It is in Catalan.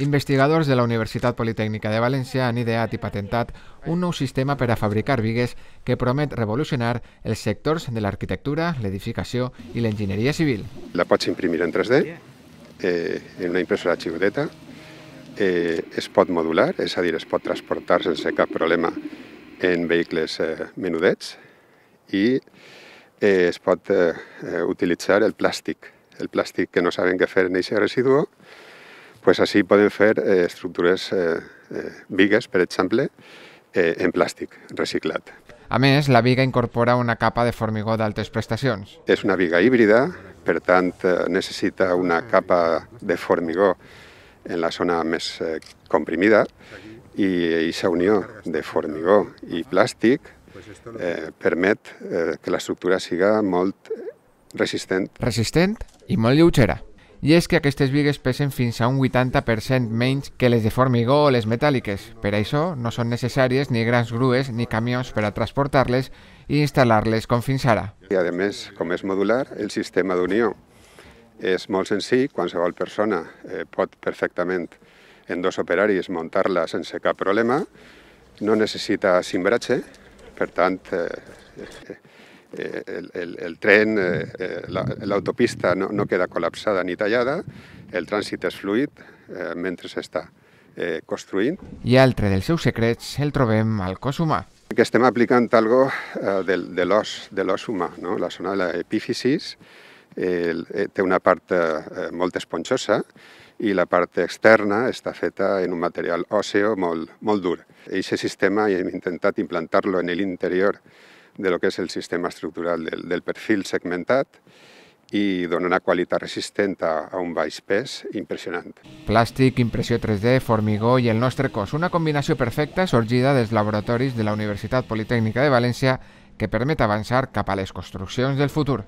Investigadors de la Universitat Politècnica de València han ideat i patentat un nou sistema per a fabricar vigues que promet revolucionar els sectors de l'arquitectura, l'edificació i l'enginyeria civil. La pots imprimir en 3D, eh, en una impressora xicoteta, eh, es pot modular, és a dir, es pot transportar sense cap problema en vehicles eh, menudets i eh, es pot eh, eh utilitzar el plàstic, el plàstic que no saben què fer en aquest residu, pues així podem fer eh, estructures, eh, eh, vigues, per exemple, eh, en plàstic reciclat. A més, la viga incorpora una capa de formigó d'altes prestacions. És una viga híbrida, per tant, eh, necessita una capa de formigó en la zona més eh, comprimida i aquesta unió de formigó i plàstic eh, permet eh, que l'estructura siga molt resistent. Resistent i molt lleugera i és que aquestes vigues pesen fins a un 80% menys que les de formigó o les metàl·liques. Per això no són necessàries ni grans grues ni camions per a transportar-les i instal·lar-les com fins ara. I a més, com és modular, el sistema d'unió és molt senzill, qualsevol persona eh, pot perfectament en dos operaris muntar-la sense cap problema, no necessita cimbratge, per tant, eh, eh Eh, el, el, el, tren, eh, eh l'autopista no, no queda col·lapsada ni tallada, el trànsit és fluid eh, mentre s'està construint. I altre dels seus secrets el trobem al cos humà. Que estem aplicant algo de, de l'os humà, no? la zona de l'epífisis té una part molt esponjosa i la part externa està feta en un material òsseo molt, molt dur. Eixe sistema hem intentat implantar-lo en l'interior interior de lo que és el sistema estructural del, del perfil segmentat i dona una qualitat resistent a, un baix pes impressionant. Plàstic, impressió 3D, formigó i el nostre cos, una combinació perfecta sorgida dels laboratoris de la Universitat Politècnica de València que permet avançar cap a les construccions del futur.